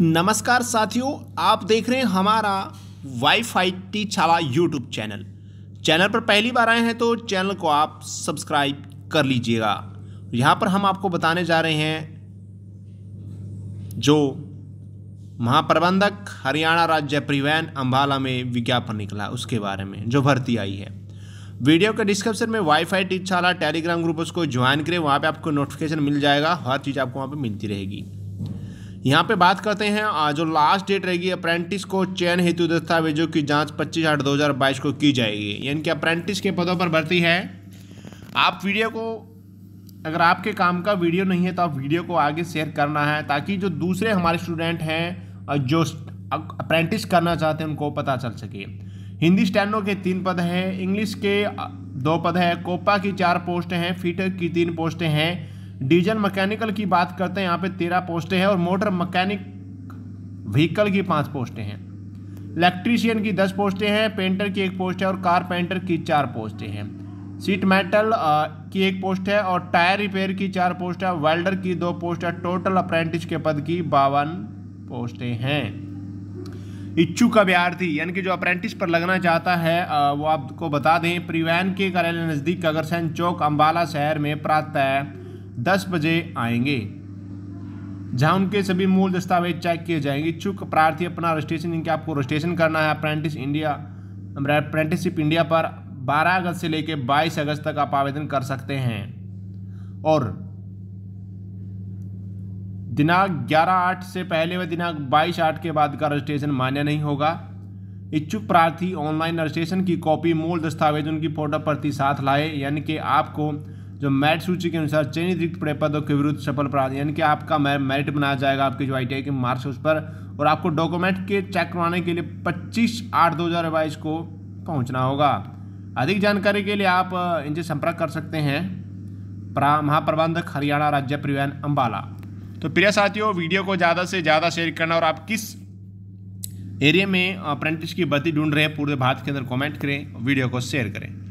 नमस्कार साथियों आप देख रहे हैं हमारा वाईफाई टी छावा यूट्यूब चैनल चैनल पर पहली बार आए हैं तो चैनल को आप सब्सक्राइब कर लीजिएगा यहाँ पर हम आपको बताने जा रहे हैं जो महाप्रबंधक हरियाणा राज्य परिवहन अम्बाला में विज्ञापन निकला उसके बारे में जो भर्ती आई है वीडियो के डिस्क्रिप्शन में वाईफाई टी छाला टेलीग्राम ग्रुप उसको ज्वाइन करें वहाँ पे आपको नोटिफिकेशन मिल जाएगा हर चीज़ आपको वहाँ पे मिलती रहेगी यहाँ पे बात करते हैं जो लास्ट डेट रहेगी अप्रेंटिस को चयन हेतु दस्तावेजों की जांच 25 आठ 2022 को की जाएगी यानी कि अप्रेंटिस के पदों पर भर्ती है आप वीडियो को अगर आपके काम का वीडियो नहीं है तो आप वीडियो को आगे शेयर करना है ताकि जो दूसरे हमारे स्टूडेंट हैं जो अप्रेंटिस करना चाहते हैं उनको पता चल सके हिंदी स्टैंडो के तीन पद हैं इंग्लिश के दो पद हैं कोपा की चार पोस्ट हैं फीटर की तीन पोस्टें हैं डीजल मैकेनिकल की बात करते हैं यहाँ पे तेरह पोस्टें हैं और मोटर मैकेनिक व्हीकल की पाँच पोस्टें हैं इलेक्ट्रीशियन की दस पोस्टें हैं पेंटर की एक पोस्ट है और कारपेंटर की चार पोस्टें हैं सीट मेटल की एक पोस्ट है और टायर रिपेयर की चार पोस्ट है वेल्डर की दो पोस्ट है टोटल अप्रेंटिस के पद की बावन पोस्टें हैं इच्छुक अभ्यार्थी यानी कि जो अप्रेंटिस पर लगना चाहता है वो आपको बता दें परिवहन के कार्यालय नज़दीक अगरसैन चौक अम्बाला शहर में प्रातः दस बजे आएंगे जहां उनके सभी मूल दस्तावेज चेक किए जाएंगे इच्छुक प्रार्थी अपना रजिस्ट्रेशन इनके आपको रजिस्ट्रेशन करना है अप्रेंटिस इंडिया अप्रेंटिसशिप इंडिया पर 12 अगस्त से लेकर 22 अगस्त तक आप आवेदन कर सकते हैं और दिनांक 11 आठ से पहले व दिनांक 22 आठ के बाद का रजिस्ट्रेशन मान्य नहीं होगा इच्छुक प्रार्थी ऑनलाइन रजिस्ट्रेशन की कॉपी मूल दस्तावेज उनकी फोटो प्रति साथ लाए यानी कि आपको जो मैरिट सूची के अनुसार चयनित रिक्त पड़े पदों के विरुद्ध सफल प्राप्त यानी कि आपका मैरिट बनाया जाएगा आपके जो आई के मार्क्स उस पर और आपको डॉक्यूमेंट के चेक करवाने के लिए पच्चीस आठ दो हज़ार बाईस को पहुँचना होगा अधिक जानकारी के लिए आप इनसे संपर्क कर सकते हैं महाप्रबंधक हरियाणा राज्य परिवहन अम्बाला तो प्रिय साथियों वीडियो को ज़्यादा से ज़्यादा शेयर करना और आप किस एरिया में अप्रेंटिस की बत्ती ढूंढ रहे हैं पूरे भारत के अंदर कमेंट करें वीडियो को शेयर करें